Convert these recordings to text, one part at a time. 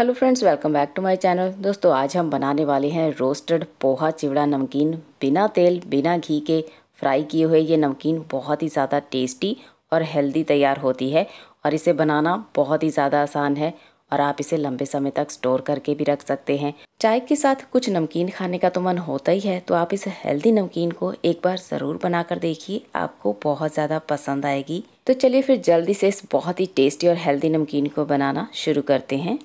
hello friends welcome back to my channel दोस्तों आज हम बनाने वाले हैं रोस्टेड पोहा चिवड़ा नमकीन बिना तेल बिना घी के फ्राई किए हुए ये नमकीन बहुत ही ज़्यादा टेस्टी और हेल्दी तैयार होती है और इसे बनाना बहुत ही ज़्यादा आसान है और आप इसे लंबे समय तक स्टोर करके भी रख सकते हैं चाय के साथ कुछ नमकीन खाने का तो मन होता ही है तो आप इस हेल्दी नमकीन को एक बार ज़रूर बनाकर देखिए आपको बहुत ज़्यादा पसंद आएगी तो चलिए फिर जल्दी से इस बहुत ही टेस्टी और हेल्दी नमकीन को बनाना शुरू करते हैं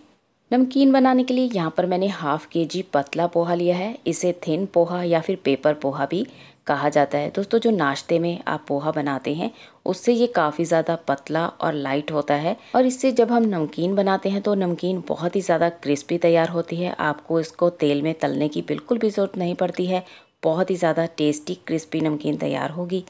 नमकीन बनाने के लिए यहाँ पर मैंने हाफ़ के जी पतला पोहा लिया है इसे थिन पोहा या फिर पेपर पोहा भी कहा जाता है दोस्तों जो नाश्ते में आप पोहा बनाते हैं उससे ये काफ़ी ज़्यादा पतला और लाइट होता है और इससे जब हम नमकीन बनाते हैं तो नमकीन बहुत ही ज़्यादा क्रिस्पी तैयार होती है आपको इसको तेल में तलने की बिल्कुल भी ज़रूरत नहीं पड़ती है बहुत ही ज़्यादा टेस्टी क्रिस्पी नमकीन तैयार होगी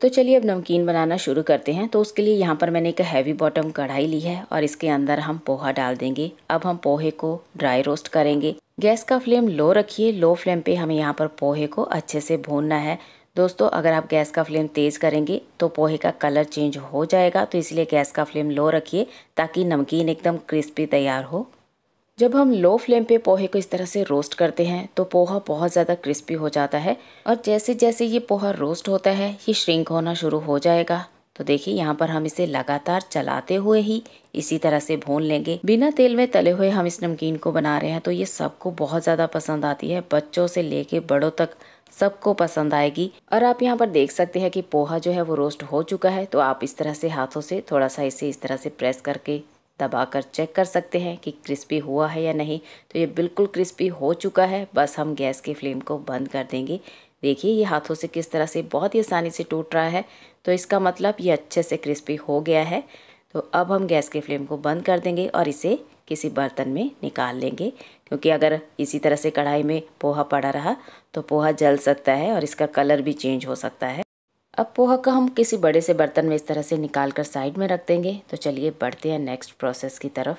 तो चलिए अब नमकीन बनाना शुरू करते हैं तो उसके लिए यहाँ पर मैंने एक हैवी बॉटम कढ़ाई ली है और इसके अंदर हम पोहा डाल देंगे अब हम पोहे को ड्राई रोस्ट करेंगे गैस का फ्लेम लो रखिए लो फ्लेम पे हमें यहाँ पर पोहे को अच्छे से भूनना है दोस्तों अगर आप गैस का फ्लेम तेज़ करेंगे तो पोहे का कलर चेंज हो जाएगा तो इसलिए गैस का फ्लेम लो रखिए ताकि नमकीन एकदम क्रिस्पी तैयार हो जब हम लो फ्लेम पे पोहे को इस तरह से रोस्ट करते हैं तो पोहा बहुत ज़्यादा क्रिस्पी हो जाता है और जैसे जैसे ये पोहा रोस्ट होता है ये श्रिंक होना शुरू हो जाएगा तो देखिए यहाँ पर हम इसे लगातार चलाते हुए ही इसी तरह से भून लेंगे बिना तेल में तले हुए हम इस नमकीन को बना रहे हैं तो ये सबको बहुत ज़्यादा पसंद आती है बच्चों से लेके बड़ों तक सबको पसंद आएगी और आप यहाँ पर देख सकते हैं कि पोहा जो है वो रोस्ट हो चुका है तो आप इस तरह से हाथों से थोड़ा सा इसे इस तरह से प्रेस करके दबाकर चेक कर सकते हैं कि क्रिस्पी हुआ है या नहीं तो ये बिल्कुल क्रिस्पी हो चुका है बस हम गैस की फ्लेम को बंद कर देंगे देखिए ये हाथों से किस तरह से बहुत ही आसानी से टूट रहा है तो इसका मतलब ये अच्छे से क्रिस्पी हो गया है तो अब हम गैस की फ्लेम को बंद कर देंगे और इसे किसी बर्तन में निकाल लेंगे क्योंकि अगर इसी तरह से कढ़ाई में पोहा पड़ा रहा तो पोहा जल सकता है और इसका कलर भी चेंज हो सकता है अब पोहा का हम किसी बड़े से बर्तन में इस तरह से निकाल कर साइड में रख देंगे तो चलिए बढ़ते हैं नेक्स्ट प्रोसेस की तरफ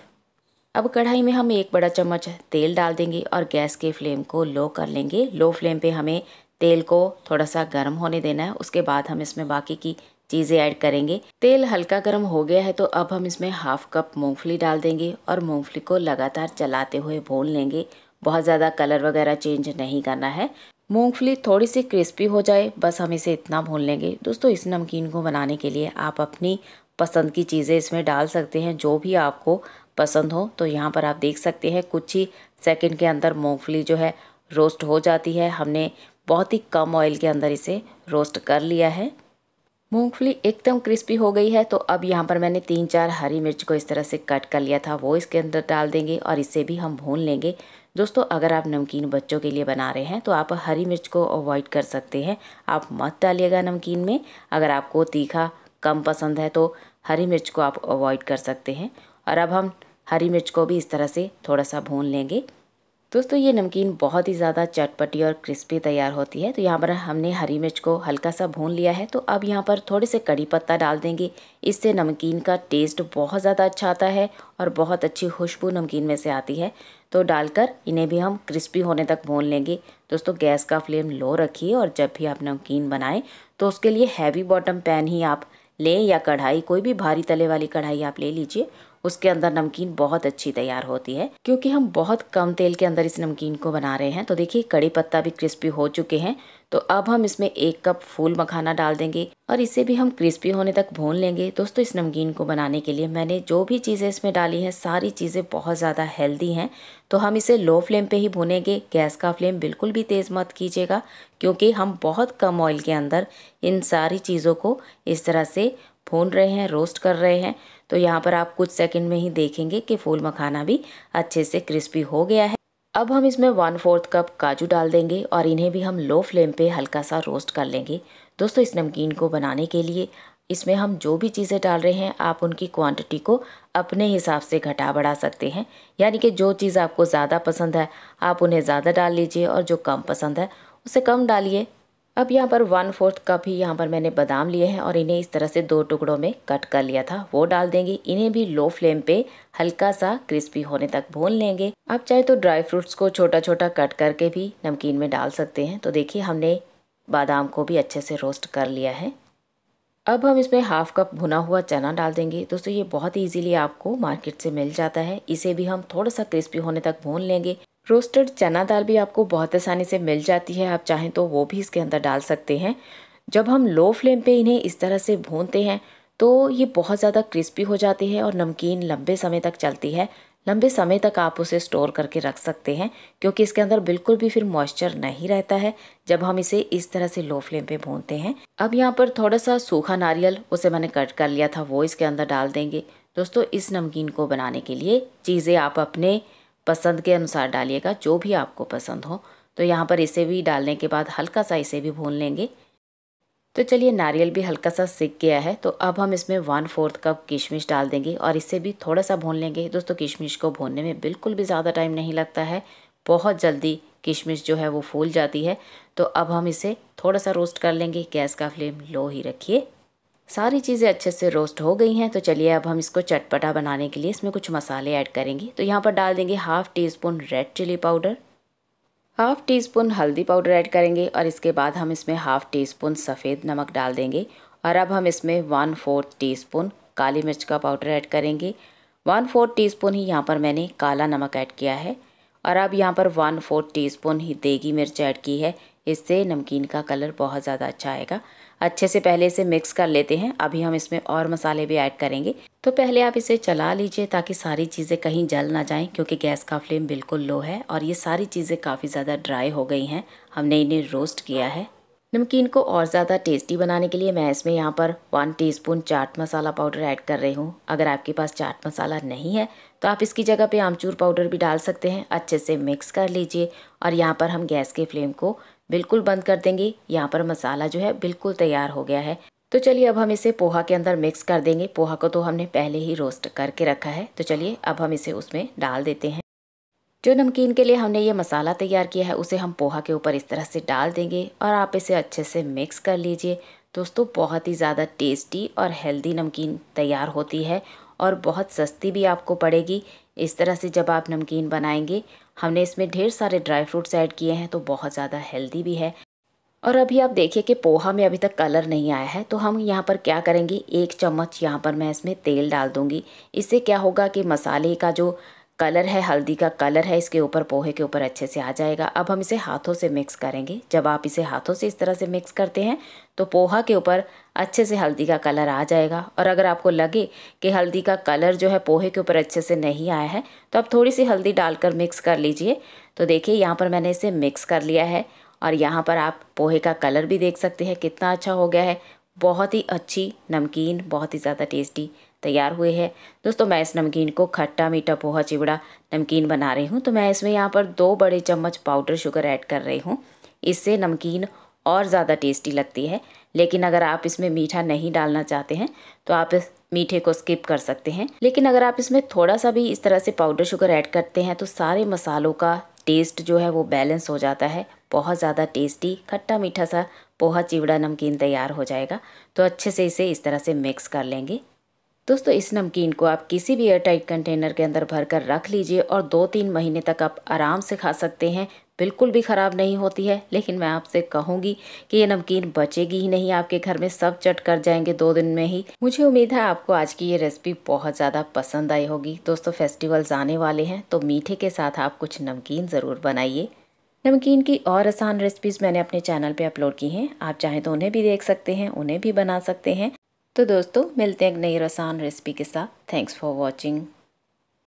अब कढ़ाई में हम एक बड़ा चम्मच तेल डाल देंगे और गैस के फ्लेम को लो कर लेंगे लो फ्लेम पे हमें तेल को थोड़ा सा गर्म होने देना है उसके बाद हम इसमें बाकी की चीज़ें ऐड करेंगे तेल हल्का गर्म हो गया है तो अब हम इसमें हाफ कप मूँगफली डाल देंगे और मूँगफली को लगातार चलाते हुए भून लेंगे बहुत ज़्यादा कलर वगैरह चेंज नहीं करना है मूंगफली थोड़ी सी क्रिस्पी हो जाए बस हम इसे इतना भून लेंगे दोस्तों इस नमकीन को बनाने के लिए आप अपनी पसंद की चीज़ें इसमें डाल सकते हैं जो भी आपको पसंद हो तो यहाँ पर आप देख सकते हैं कुछ ही सेकंड के अंदर मूंगफली जो है रोस्ट हो जाती है हमने बहुत ही कम ऑयल के अंदर इसे रोस्ट कर लिया है मूंगफली एकदम क्रिस्पी हो गई है तो अब यहाँ पर मैंने तीन चार हरी मिर्च को इस तरह से कट कर लिया था वो इसके अंदर डाल देंगे और इसे भी हम भून लेंगे दोस्तों अगर आप नमकीन बच्चों के लिए बना रहे हैं तो आप हरी मिर्च को अवॉइड कर सकते हैं आप मत डालिएगा नमकीन में अगर आपको तीखा कम पसंद है तो हरी मिर्च को आप अवॉइड कर सकते हैं और अब हम हरी मिर्च को भी इस तरह से थोड़ा सा भून लेंगे दोस्तों ये नमकीन बहुत ही ज़्यादा चटपटी और क्रिस्पी तैयार होती है तो यहाँ पर हमने हरी मिर्च को हल्का सा भून लिया है तो अब यहाँ पर थोड़े से कड़ी पत्ता डाल देंगे इससे नमकीन का टेस्ट बहुत ज़्यादा अच्छा आता है और बहुत अच्छी खुशबू नमकीन में से आती है तो डालकर इन्हें भी हम क्रिस्पी होने तक भून लेंगे दोस्तों गैस का फ्लेम लो रखिए और जब भी आप नमकीन बनाएँ तो उसके लिए हैवी बॉटम पैन ही आप लें या कढ़ाई कोई भी भारी तले वाली कढ़ाई आप ले लीजिए उसके अंदर नमकीन बहुत अच्छी तैयार होती है क्योंकि हम बहुत कम तेल के अंदर इस नमकीन को बना रहे हैं तो देखिए कड़ी पत्ता भी क्रिस्पी हो चुके हैं तो अब हम इसमें एक कप फूल मखाना डाल देंगे और इसे भी हम क्रिस्पी होने तक भून लेंगे दोस्तों इस नमकीन को बनाने के लिए मैंने जो भी चीज़ें इसमें डाली हैं सारी चीज़ें बहुत ज़्यादा हेल्दी हैं तो हम इसे लो फ्लेम पे ही भूनेंगे गैस का फ्लेम बिल्कुल भी तेज़ मत कीजिएगा क्योंकि हम बहुत कम ऑयल के अंदर इन सारी चीज़ों को इस तरह से भून रहे हैं रोस्ट कर रहे हैं तो यहाँ पर आप कुछ सेकंड में ही देखेंगे कि फूल मखाना भी अच्छे से क्रिस्पी हो गया है अब हम इसमें वन फोर्थ कप काजू डाल देंगे और इन्हें भी हम लो फ्लेम पे हल्का सा रोस्ट कर लेंगे दोस्तों इस नमकीन को बनाने के लिए इसमें हम जो भी चीज़ें डाल रहे हैं आप उनकी क्वांटिटी को अपने हिसाब से घटा बढ़ा सकते हैं यानी कि जो चीज़ आपको ज़्यादा पसंद है आप उन्हें ज़्यादा डाल लीजिए और जो कम पसंद है उसे कम डालिए अब यहाँ पर वन फोर्थ कप ही यहाँ पर मैंने बादाम लिए हैं और इन्हें इस तरह से दो टुकड़ों में कट कर लिया था वो डाल देंगे इन्हें भी लो फ्लेम पे हल्का सा क्रिस्पी होने तक भून लेंगे आप चाहे तो ड्राई फ्रूट्स को छोटा छोटा कट करके भी नमकीन में डाल सकते हैं तो देखिए हमने बादाम को भी अच्छे से रोस्ट कर लिया है अब हम इसमें हाफ कप भुना हुआ चना डाल देंगे दोस्तों ये बहुत इजीली आपको मार्केट से मिल जाता है इसे भी हम थोड़ा सा क्रिस्पी होने तक भून लेंगे रोस्टेड चना दाल भी आपको बहुत आसानी से मिल जाती है आप चाहें तो वो भी इसके अंदर डाल सकते हैं जब हम लो फ्लेम पे इन्हें इस तरह से भूनते हैं तो ये बहुत ज़्यादा क्रिस्पी हो जाती है और नमकीन लंबे समय तक चलती है लंबे समय तक आप उसे स्टोर करके रख सकते हैं क्योंकि इसके अंदर बिल्कुल भी फिर मॉइस्चर नहीं रहता है जब हम इसे इस तरह से लो फ्लेम पे भूनते हैं अब यहाँ पर थोड़ा सा सूखा नारियल उसे मैंने कट कर लिया था वो इसके अंदर डाल देंगे दोस्तों इस नमकीन को बनाने के लिए चीज़ें आप अपने पसंद के अनुसार डालिएगा जो भी आपको पसंद हो तो यहाँ पर इसे भी डालने के बाद हल्का सा इसे भी भून लेंगे तो चलिए नारियल भी हल्का सा सिक गया है तो अब हम इसमें वन फोर्थ कप किशमिश डाल देंगे और इसे भी थोड़ा सा भून लेंगे दोस्तों किशमिश को भूनने में बिल्कुल भी ज़्यादा टाइम नहीं लगता है बहुत जल्दी किशमिश जो है वो फूल जाती है तो अब हम इसे थोड़ा सा रोस्ट कर लेंगे गैस का फ्लेम लो ही रखिए सारी चीज़ें अच्छे से रोस्ट हो गई हैं तो चलिए अब हम इसको चटपटा बनाने के लिए इसमें कुछ मसाले ऐड करेंगे तो यहाँ पर डाल देंगे half teaspoon red chilli powder half teaspoon हल्दी पाउडर ऐड करेंगे और इसके बाद हम इसमें हाफ़ टी स्पून सफ़ेद नमक डाल देंगे और अब हम इसमें वन फोर्थ टी स्पून काली मिर्च का पाउडर ऐड करेंगे वन फोर्थ टी स्पून ही यहाँ पर मैंने काला नमक ऐड किया है और अब यहाँ पर वन फोर्थ टी स्पून ही देगी मिर्च ऐड की है इससे नमकीन का कलर बहुत ज़्यादा अच्छा आएगा अच्छे से पहले इसे मिक्स कर लेते हैं अभी हम इसमें और मसाले भी ऐड करेंगे तो पहले आप इसे चला लीजिए ताकि सारी चीज़ें कहीं जल ना जाएं क्योंकि गैस का फ्लेम बिल्कुल लो है और ये सारी चीज़ें काफ़ी ज़्यादा ड्राई हो गई हैं हमने इन्हें रोस्ट किया है नमकीन को और ज़्यादा टेस्टी बनाने के लिए मैं इसमें यहाँ पर one teaspoon chaat masala powder add कर रही हूँ अगर आपके पास चाट मसाला नहीं है तो आप इसकी जगह पे आमचूर पाउडर भी डाल सकते हैं अच्छे से मिक्स कर लीजिए और यहाँ पर हम गैस के फ्लेम को बिल्कुल बंद कर देंगे यहाँ पर मसाला जो है बिल्कुल तैयार हो गया है तो चलिए अब हम इसे पोहा के अंदर मिक्स कर देंगे पोहा को तो हमने पहले ही रोस्ट करके रखा है तो चलिए अब हम इसे उसमें डाल देते हैं जो नमकीन के लिए हमने ये मसाला तैयार किया है उसे हम पोहा के ऊपर इस तरह से डाल देंगे और आप इसे अच्छे से मिक्स कर लीजिए दोस्तों बहुत ही ज़्यादा टेस्टी और हेल्दी नमकीन तैयार होती है और बहुत सस्ती भी आपको पड़ेगी इस तरह से जब आप नमकीन बनाएंगे हमने इसमें ढेर सारे ड्राई फ्रूट्स ऐड किए हैं तो बहुत ज़्यादा हेल्दी भी है और अभी आप देखिए कि पोहा में अभी तक कलर नहीं आया है तो हम यहाँ पर क्या करेंगे एक चम्मच यहाँ पर मैं इसमें तेल डाल दूँगी इससे क्या होगा कि मसाले का जो कलर है हल्दी का कलर है इसके ऊपर पोहे के ऊपर अच्छे से आ जाएगा अब हम इसे हाथों से मिक्स करेंगे जब आप इसे हाथों से इस तरह से मिक्स करते हैं तो पोहा के ऊपर अच्छे से हल्दी का कलर आ जाएगा और अगर आपको लगे कि हल्दी का कलर जो है पोहे के ऊपर अच्छे से नहीं आया है तो आप थोड़ी सी हल्दी डालकर मिक्स कर लीजिए तो देखिए यहाँ पर मैंने इसे मिक्स कर लिया है और यहाँ पर आप पोहे का कलर भी देख सकते हैं कितना अच्छा हो गया है बहुत ही अच्छी नमकीन बहुत ही ज़्यादा टेस्टी तैयार हुए हैं दोस्तों मैं इस नमकीन को खट्टा मीठा पोहा चिवड़ा नमकीन बना रही हूँ तो मैं इसमें यहाँ पर दो बड़े चम्मच पाउडर शुगर ऐड कर रही हूँ इससे नमकीन और ज़्यादा टेस्टी लगती है लेकिन अगर आप इसमें मीठा नहीं डालना चाहते हैं तो आप इस मीठे को स्किप कर सकते हैं लेकिन अगर आप इसमें थोड़ा सा भी इस तरह से पाउडर शुगर ऐड करते हैं तो सारे मसालों का टेस्ट जो है वो बैलेंस हो जाता है बहुत ज़्यादा टेस्टी खट्टा मीठा सा पोहा चिवड़ा नमकीन तैयार हो जाएगा तो अच्छे से इसे इस तरह से मिक्स कर लेंगे दोस्तों इस नमकीन को आप किसी भी एयरटाइट कंटेनर के अंदर भर कर रख लीजिए और दो तीन महीने तक आप आराम से खा सकते हैं बिल्कुल भी ख़राब नहीं होती है लेकिन मैं आपसे कहूँगी कि ये नमकीन बचेगी ही नहीं आपके घर में सब चट कर जाएंगे दो दिन में ही मुझे उम्मीद है आपको आज की ये रेसिपी बहुत ज़्यादा पसंद आई होगी दोस्तों फेस्टिवल्स आने वाले हैं तो मीठे के साथ आप कुछ नमकीन ज़रूर बनाइए नमकीन की और आसान रेसिपीज़ मैंने अपने चैनल पे अपलोड की हैं आप चाहें तो उन्हें भी देख सकते हैं उन्हें भी बना सकते हैं तो दोस्तों मिलते हैं एक नई रसान रेसिपी के साथ थैंक्स फॉर वॉचिंग